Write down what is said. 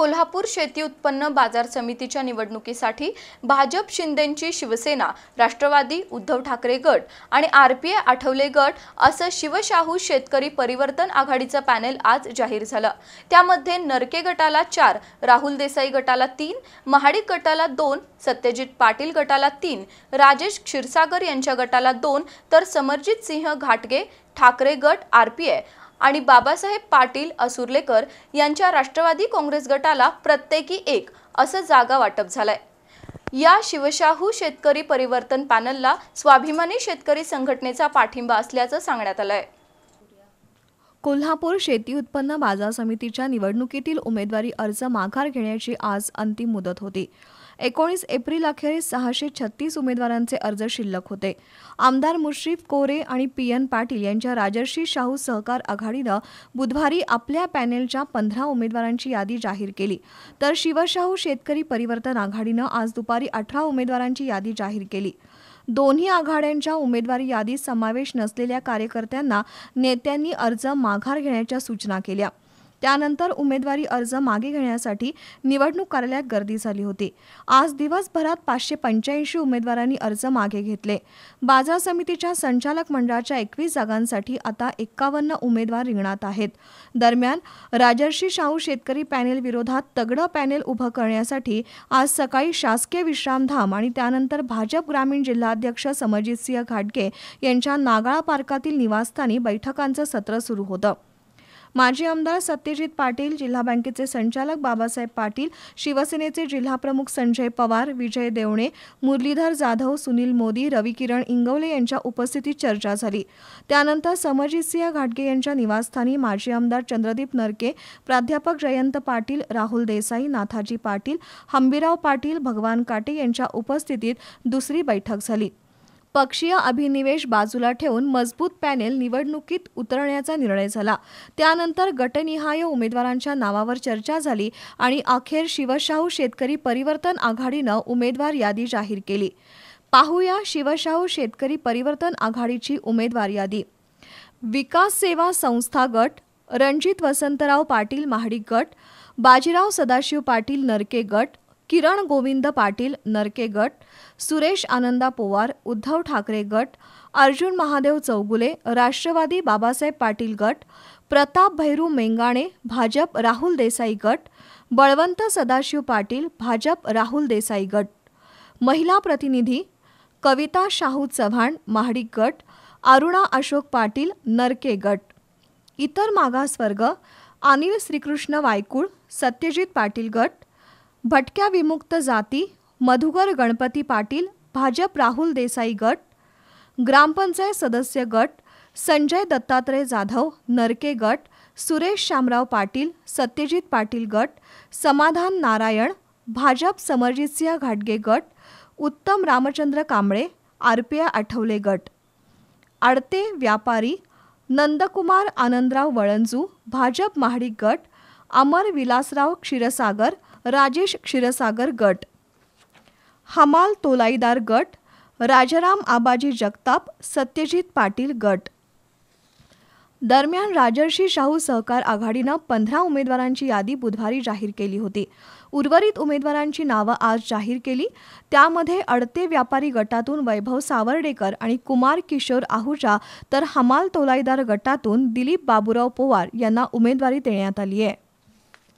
कोल्हापूर शेती उत्पन्न बाजार समितीच्या निवडणुकीसाठी भाजप शिंदेंची शिवसेना राष्ट्रवादी उद्धव ठाकरे गट आणि आरपीए आठवले गट असं शिवशाहू शेतकरी परिवर्तन आघाडीचं पॅनेल आज जाहीर झालं त्यामध्ये नरके गटाला चार राहुल देसाई गटाला तीन महाडिक गटाला दोन सत्यजित पाटील गटाला तीन राजेश क्षीरसागर यांच्या गटाला दोन तर समरजित सिंह घाटगे ठाकरे गट आरपीए आणि बाबासाहेब पाटील असुर्लेकर यांच्या राष्ट्रवादी काँग्रेस गटाला प्रत्येकी एक असं जागा वाटप झालंय या शिवशाहू शेतकरी परिवर्तन पॅनलला स्वाभिमानी शेतकरी संघटनेचा पाठिंबा असल्याचं सांगण्यात आलं कोल्हापूर शेती उत्पन्न बाजार समितीच्या निवडणुकीतील उमेदवारी अर्ज माघार घेण्याची आज अंतिम मुदत होती एकोणीस एप्रिल अखेरीस सहाशे छत्तीस उमेदवारांचे अर्ज शिल्लक होते आमदार मुश्रीफ कोरे आणि पी एन पाटील यांच्या राजर्षी शाहू सहकार आघाडीनं बुधवारी आपल्या पॅनेलच्या पंधरा उमेदवारांची यादी जाहीर केली तर शिवशाहू शेतकरी परिवर्तन आघाडीनं आज दुपारी अठरा उमेदवारांची यादी जाहीर केली दोन्ही आघाड्यांच्या उमेदवारी यादीत समावेश नसलेल्या कार्यकर्त्यांना नेत्यांनी अर्ज माघार घेण्याच्या सूचना केल्या त्यानंतर उमेदवारी अर्ज मागे घेण्यासाठी निवडणूक कार्यालयात गर्दी झाली होती आज दिवसभरात पाचशे पंच्याऐंशी उमेदवारांनी अर्ज मागे घेतले बाजार समितीच्या संचालक मंडळाच्या एकवीस जागांसाठी आता एक्कावन्न उमेदवार रिंगणात आहेत दरम्यान राजर्षी शाहू शेतकरी पॅनेल विरोधात तगडं पॅनेल उभं करण्यासाठी आज सकाळी शासकीय विश्रामधाम आणि त्यानंतर भाजप ग्रामीण जिल्हाध्यक्ष समजितसिंह घाटगे यांच्या नागाळा पार्कातील निवासस्थानी बैठकांचं सत्र सुरू होतं माजी आमदार सत्यजित पाटील जिल्हा बँकेचे संचालक बाबासाहेब पाटील शिवसेनेचे जिल्हाप्रमुख संजय पवार विजय देवणे मुरलीधर जाधव सुनील मोदी रविकिरण इंगवले यांच्या उपस्थितीत चर्चा झाली त्यानंतर समजितसिंह घाटगे यांच्या निवासस्थानी माजी आमदार चंद्रदीप नरके प्राध्यापक जयंत पाटील राहुल देसाई नाथाजी पाटील हंबीराव पाटील भगवान काटे यांच्या उपस्थितीत दुसरी बैठक झाली पक्षीय अभिनिवेश बाजूला ठेवून मजबूत पॅनेल निवडणुकीत उतरण्याचा निर्णय झाला त्यानंतर गटनिहाय उमेदवारांच्या नावावर चर्चा झाली आणि अखेर शिवशाहू शेतकरी परिवर्तन आघाडीनं उमेदवार यादी जाहीर केली पाहूया शिवशाहू शेतकरी परिवर्तन आघाडीची उमेदवार यादी विकास सेवा संस्था गट रणजित वसंतराव पाटील महाडिक गट बाजीराव सदाशिव पाटील नरके गट किरण गोविंद पाटील नरके गट सुरेश आनंदा पोवार उद्धव ठाकरे गट अर्जुन महादेव चौगुले राष्ट्रवादी बाबासाहेब पाटील गट प्रताप भैरू मेंगाणे भाजप राहुल देसाई गट बळवंत सदाशिव पाटील भाजप राहुल देसाई गट महिला प्रतिनिधी कविता शाहू चव्हाण महाडिक गट अरुणा अशोक पाटील नरके गट इतर मागासवर्ग अनिल श्रीकृष्ण वायकूळ सत्यजित पाटील गट भटक्या विमुक्त जाती मधुकर गणपती पाटील भाजप राहुल देसाई गट ग्रामपंचायत सदस्य गट संजय दत्तात्रय जाधव नरके गट सुरेश शामराव पाटील सत्यजित पाटील गट समाधान नारायण भाजप समरजितसिंह घाटगे गट उत्तम रामचंद्र कांबळे आरपिया आठवले गट आडते व्यापारी नंदकुमार आनंदराव वळंजू भाजप महाडिक गट अमर विलासराव क्षीरसागर राजेश क्षीरसागर गट हमाल तोलाईदार गट राजाराम आबाजी जगताप सत्यजित पाटील गट दरम्यान राजर्षी शाहू सहकार आघाडीनं पंधरा उमेदवारांची यादी बुधवारी जाहीर केली होती उर्वरित उमेदवारांची नावं आज जाहीर केली त्यामध्ये अडते व्यापारी गटातून वैभव सावर्डेकर आणि कुमार किशोर आहुजा तर हमाल तोलाईदार गटातून दिलीप बाबुराव पोवार यांना उमेदवारी देण्यात आली आहे